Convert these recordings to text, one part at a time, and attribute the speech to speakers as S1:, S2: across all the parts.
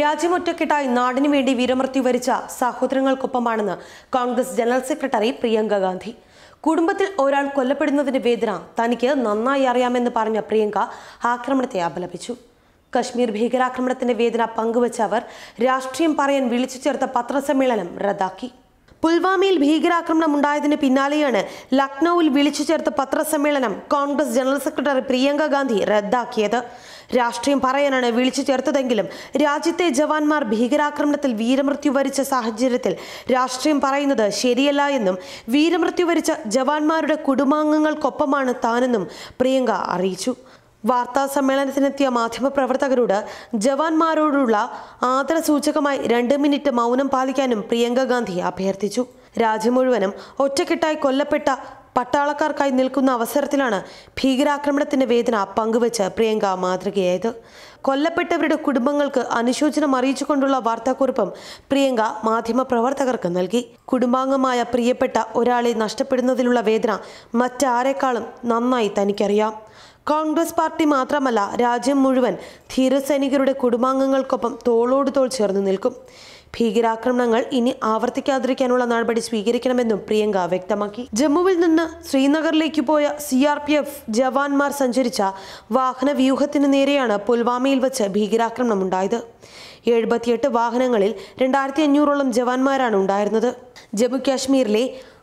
S1: രാജ്യമൊറ്റക്കെട്ടായി നാടിനു വേണ്ടി വീരമൃത്യു വരിച്ച സഹോദരങ്ങൾക്കൊപ്പമാണെന്ന് കോൺഗ്രസ് ജനറൽ സെക്രട്ടറി പ്രിയങ്ക ഗാന്ധി കുടുംബത്തിൽ ഒരാൾ കൊല്ലപ്പെടുന്നതിന്റെ വേദന തനിക്ക് നന്നായി അറിയാമെന്ന് പറഞ്ഞ പ്രിയങ്ക ആക്രമണത്തെ അപലപിച്ചു കശ്മീർ ഭീകരാക്രമണത്തിന്റെ വേദന അവർ രാഷ്ട്രീയം പറയാൻ വിളിച്ചു ചേർത്ത പത്രസമ്മേളനം റദ്ദാക്കി പുൽവാമയിൽ ഭീകരാക്രമണം ഉണ്ടായതിന് പിന്നാലെയാണ് ലക്നൌവിൽ വിളിച്ചു ചേർത്ത പത്രസമ്മേളനം കോൺഗ്രസ് ജനറൽ സെക്രട്ടറി പ്രിയങ്ക ഗാന്ധി റദ്ദാക്കിയത് രാഷ്ട്രീയം പറയാനാണ് വിളിച്ചു ചേർത്തതെങ്കിലും രാജ്യത്തെ ജവാന്മാർ ഭീകരാക്രമണത്തിൽ വീരമൃത്യു വരിച്ച സാഹചര്യത്തിൽ രാഷ്ട്രീയം പറയുന്നത് ശരിയല്ല എന്നും വീരമൃത്യു വരിച്ച ജവാന്മാരുടെ കുടുംബാംഗങ്ങൾക്കൊപ്പമാണ് താനെന്നും പ്രിയങ്ക അറിയിച്ചു വാർത്താ സമ്മേളനത്തിനെത്തിയ മാധ്യമപ്രവർത്തകരോട് ജവാന്മാരോടുള്ള ആദരസൂചകമായി രണ്ട് മിനിറ്റ് മൗനം പാലിക്കാനും പ്രിയങ്ക ഗാന്ധി അഭ്യർത്ഥിച്ചു രാജ്യം മുഴുവനും ഒറ്റക്കെട്ടായി കൊല്ലപ്പെട്ട പട്ടാളക്കാർക്കായി നിൽക്കുന്ന അവസരത്തിലാണ് ഭീകരാക്രമണത്തിന്റെ വേദന പങ്കുവച്ച് പ്രിയങ്ക മാതൃകയായത് കൊല്ലപ്പെട്ടവരുടെ കുടുംബങ്ങൾക്ക് അനുശോചനം അറിയിച്ചുകൊണ്ടുള്ള വാർത്താക്കുറിപ്പും പ്രിയങ്ക മാധ്യമപ്രവർത്തകർക്ക് നൽകി കുടുംബാംഗമായ പ്രിയപ്പെട്ട ഒരാളെ നഷ്ടപ്പെടുന്നതിലുള്ള വേദന മറ്റാരെക്കാളും നന്നായി തനിക്കറിയാം കോൺഗ്രസ് പാർട്ടി മാത്രമല്ല രാജ്യം മുഴുവൻ ധീരസൈനികരുടെ കുടുംബാംഗങ്ങൾക്കൊപ്പം തോളോട് തോൾ ചേർന്ന് നിൽക്കും ഭീകരാക്രമണങ്ങൾ ഇനി ആവർത്തിക്കാതിരിക്കാനുള്ള നടപടി സ്വീകരിക്കണമെന്നും പ്രിയങ്ക വ്യക്തമാക്കി ജമ്മുവിൽ നിന്ന് ശ്രീനഗറിലേക്ക് പോയ സി ജവാൻമാർ സഞ്ചരിച്ച വാഹന വ്യൂഹത്തിന് നേരെയാണ് പുൽവാമയിൽ വച്ച് ഭീകരാക്രമണം ഉണ്ടായത് എഴുപത്തിയെട്ട് വാഹനങ്ങളിൽ രണ്ടായിരത്തി അഞ്ഞൂറോളം ജവാന്മാരാണ് ഉണ്ടായിരുന്നത് ജമ്മു കാശ്മീരിലെ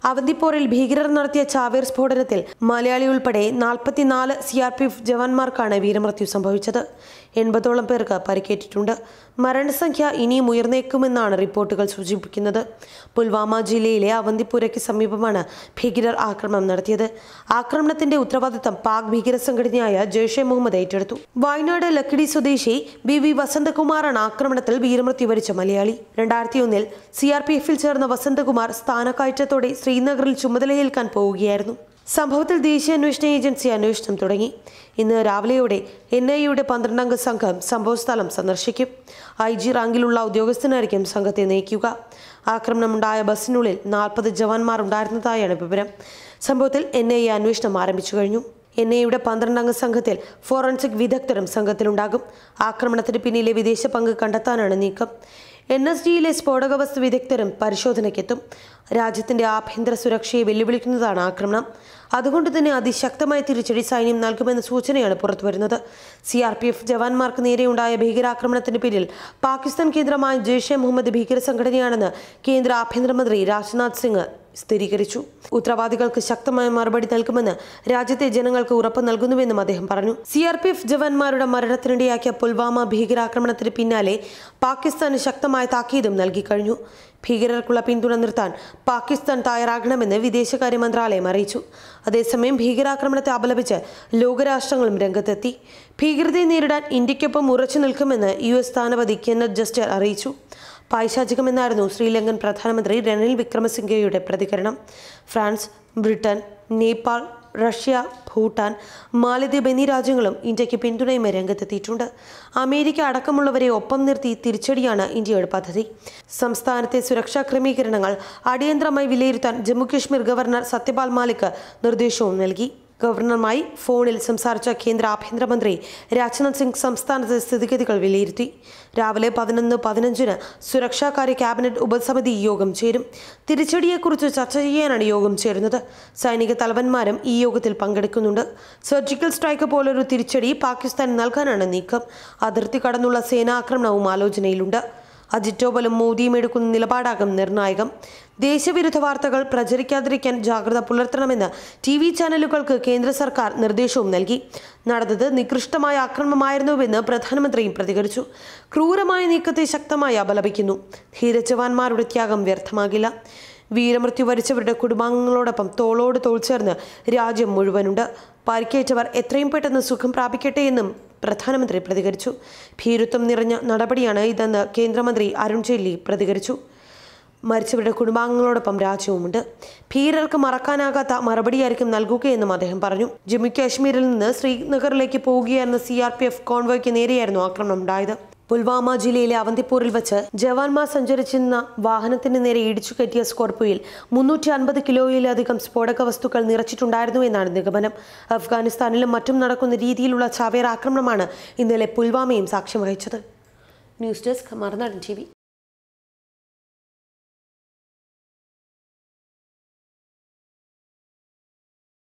S1: അവന്തിപ്പോറിൽ ഭീകരർ നടത്തിയ ചാവേർ സ്ഫോടനത്തിൽ മലയാളി ഉൾപ്പെടെ നാൽപ്പത്തിനാല് സി ആർ പി എഫ് ജവാന്മാർക്കാണ് വീരമൃത്യു സംഭവിച്ചത് എൺപതോളം പേർക്ക് പരിക്കേറ്റിട്ടുണ്ട് മരണസംഖ്യ ഇനിയും ഉയർന്നേക്കുമെന്നാണ് റിപ്പോർട്ടുകൾ സൂചിപ്പിക്കുന്നത് പുൽവാമ ജില്ലയിലെ അവന്തിപുരയ്ക്ക് സമീപമാണ് ഭീകരർ ആക്രമണം നടത്തിയത് ആക്രമണത്തിന്റെ ഉത്തരവാദിത്തം പാക് ഭീകര സംഘടനയായ ജയ്ഷെ മുഹമ്മദ് ഏറ്റെടുത്തു വയനാട് ലക്കിടി സ്വദേശി ബി വി വസന്തകുമാറാണ് ആക്രമണത്തിൽ വീരമൃത്യു വരിച്ച മലയാളി രണ്ടായിരത്തി ഒന്നിൽ സി ആർ പി എഫിൽ ചേർന്ന വസന്തകുമാർ സ്ഥാനക്കയറ്റത്തോടെ ശ്രീനഗറിൽ ചുമതലയേൽക്കാൻ പോവുകയായിരുന്നു സംഭവത്തിൽ ദേശീയ അന്വേഷണ ഏജൻസി അന്വേഷണം തുടങ്ങി ഇന്ന് രാവിലെയോടെ എൻ ഐ എയുടെ പന്ത്രണ്ടംഗ സംഘം സംഭവസ്ഥലം സന്ദർശിക്കും ഐ ജി റാങ്കിലുള്ള ഉദ്യോഗസ്ഥനായിരിക്കും സംഘത്തെ നയിക്കുക ആക്രമണമുണ്ടായ ബസ്സിനുള്ളിൽ നാൽപ്പത് ജവാന്മാർ ഉണ്ടായിരുന്നതായാണ് വിവരം സംഭവത്തിൽ എൻ ഐ എ അന്വേഷണം ആരംഭിച്ചു കഴിഞ്ഞു എൻ ഐയുടെ പന്ത്രണ്ടംഗ സംഘത്തിൽ ഫോറൻസിക് വിദഗ്ധരും സംഘത്തിലുണ്ടാകും ആക്രമണത്തിന് പിന്നിലെ വിദേശ പങ്ക് കണ്ടെത്താനാണ് നീക്കം എൻ എസ് ജിയിലെ സ്ഫോടക വസ്തു വിദഗ്ധരും പരിശോധനയ്ക്കെത്തും രാജ്യത്തിന്റെ ആഭ്യന്തര സുരക്ഷയെ വെല്ലുവിളിക്കുന്നതാണ് ആക്രമണം അതുകൊണ്ട് തന്നെ അതിശക്തമായ തിരിച്ചടി സൈന്യം നൽകുമെന്ന സൂചനയാണ് പുറത്തുവരുന്നത് സി ആർ പി എഫ് ജവാന്മാർക്ക് നേരെയുണ്ടായ ഭീകരാക്രമണത്തിന് പിന്നിൽ പാകിസ്ഥാൻ കേന്ദ്രമായ ജെയ്ഷെ മുഹമ്മദ് ഭീകര സംഘടനയാണെന്ന് കേന്ദ്ര ആഭ്യന്തരമന്ത്രി രാജ്നാഥ് സിംഗ് സ്ഥിരീകരിച്ചു ഉത്തരവാദികൾക്ക് ശക്തമായ മറുപടി നൽകുമെന്ന് രാജ്യത്തെ ജനങ്ങൾക്ക് ഉറപ്പ് നൽകുന്നുവെന്നും അദ്ദേഹം പറഞ്ഞു സി ആർ പി എഫ് ജവാന്മാരുടെ മരണത്തിനിടയാക്കിയ പുൽവാമ ഭീകരാക്രമണത്തിന് പിന്നാലെ പാകിസ്ഥാന് ശക്തമായ താക്കീതും നൽകി കഴിഞ്ഞു ഭീകരർക്കുള്ള പിന്തുണ നിർത്താൻ പാകിസ്ഥാൻ തയ്യാറാകണമെന്ന് വിദേശകാര്യ മന്ത്രാലയം അറിയിച്ചു അതേസമയം ഭീകരാക്രമണത്തെ അപലപിച്ച് ലോകരാഷ്ട്രങ്ങളും രംഗത്തെത്തി ഭീകരതയെ നേരിടാൻ ഇന്ത്യക്കൊപ്പം ഉറച്ചു നിൽക്കുമെന്ന് യു എസ് സ്ഥാനപതി കെന്നത് ജസ്റ്റർ അറിയിച്ചു പൈശാചികമെന്നായിരുന്നു ശ്രീലങ്കൻ പ്രധാനമന്ത്രി രണിൽ വിക്രമസിംഗയുടെ പ്രതികരണം France Britain Nepal Russia Bhutan Maldives എന്നീ രാജ്യങ്ങളും ഇന്ത്യക്ക് പിന്തുണയുമായി രംഗത്തെത്തിയിട്ടുണ്ട് അമേരിക്ക അടക്കമുള്ളവരെ ഒപ്പം നിർത്തി തിരിച്ചടിയാണ് ഇന്ത്യയുടെ പദ്ധതി സംസ്ഥാനത്തെ സുരക്ഷാ ക്രമീകരണങ്ങൾ അടിയന്തരമായി വിലയിരുത്താൻ ജമ്മുകശ്മീർ ഗവർണർ സത്യപാൽ മാലിക് നിർദ്ദേശവും നൽകി ഗവർണറുമായി ഫോണിൽ സംസാരിച്ച കേന്ദ്ര ആഭ്യന്തരമന്ത്രി രാജ്നാഥ് സിംഗ് സംസ്ഥാനത്തെ സ്ഥിതിഗതികൾ വിലയിരുത്തി രാവിലെ പതിനൊന്ന് പതിനഞ്ചിന് സുരക്ഷാകാര്യ ക്യാബിനറ്റ് ഉപസമിതി യോഗം ചേരും തിരിച്ചടിയെക്കുറിച്ച് ചർച്ച ചെയ്യാനാണ് യോഗം ചേരുന്നത് സൈനിക തലവന്മാരും ഈ യോഗത്തിൽ പങ്കെടുക്കുന്നുണ്ട് സർജിക്കൽ സ്ട്രൈക്ക് പോലൊരു തിരിച്ചടി പാകിസ്ഥാൻ നൽകാനാണ് നീക്കം അതിർത്തി കടന്നുള്ള സേനാക്രമണവും ആലോചനയിലുണ്ട് അജിറ്റോബലും മോദിയും എടുക്കുന്ന നിലപാടാകും നിർണായകം ദേശവിരുദ്ധ വാർത്തകൾ പ്രചരിക്കാതിരിക്കാൻ ജാഗ്രത പുലർത്തണമെന്ന് ടി വി ചാനലുകൾക്ക് കേന്ദ്ര സർക്കാർ നിർദ്ദേശവും നൽകി നടന്നത് നികൃഷ്ടമായ ആക്രമണമായിരുന്നുവെന്ന് പ്രധാനമന്ത്രിയും പ്രതികരിച്ചു ക്രൂരമായ നീക്കത്തെ ശക്തമായി അപലപിക്കുന്നു ധീരജവാന്മാരുടെ ത്യാഗം വ്യർത്ഥമാകില്ല വീരമൃത്യു വരിച്ചവരുടെ കുടുംബാംഗങ്ങളോടൊപ്പം തോളോട് തോൾ ചേർന്ന് രാജ്യം മുഴുവനുണ്ട് പരിക്കേറ്റവർ എത്രയും പെട്ടെന്ന് സുഖം പ്രാപിക്കട്ടെ എന്നും പ്രധാനമന്ത്രി പ്രതികരിച്ചു ഭീരുത്വം നിറഞ്ഞ നടപടിയാണ് ഇതെന്ന് കേന്ദ്രമന്ത്രി അരുൺ ജെയ്റ്റ്ലി പ്രതികരിച്ചു മരിച്ചവരുടെ കുടുംബാംഗങ്ങളോടൊപ്പം രാജ്യവുമുണ്ട് ഭീരർക്ക് മറക്കാനാകാത്ത മറുപടിയായിരിക്കും നൽകുകയെന്നും അദ്ദേഹം പറഞ്ഞു ജമ്മു കാശ്മീരിൽ നിന്ന് ശ്രീനഗറിലേക്ക് പോവുകയായിരുന്ന സി ആർ പി എഫ് കോൺവോയ്ക്ക് നേരെയായിരുന്നു ആക്രമണം ഉണ്ടായത് പുൽവാമ ജില്ലയിലെ അവന്തിപ്പൂരിൽ വെച്ച് ജവാൻമാർ സഞ്ചരിച്ചിരുന്ന വാഹനത്തിന് നേരെ ഇടിച്ചു കയറ്റിയ സ്കോർപ്പിയിൽ മുന്നൂറ്റി അൻപത് കിലോയിലധികം സ്ഫോടക വസ്തുക്കൾ നിറച്ചിട്ടുണ്ടായിരുന്നു എന്നാണ് നിഗമനം അഫ്ഗാനിസ്ഥാനിലും മറ്റും നടക്കുന്ന രീതിയിലുള്ള ചാവേർ ആക്രമണമാണ് ഇന്നലെ പുൽവാമയും സാക്ഷ്യം വഹിച്ചത് ന്യൂസ് ഡെസ്ക് മറുനാടൻ ടി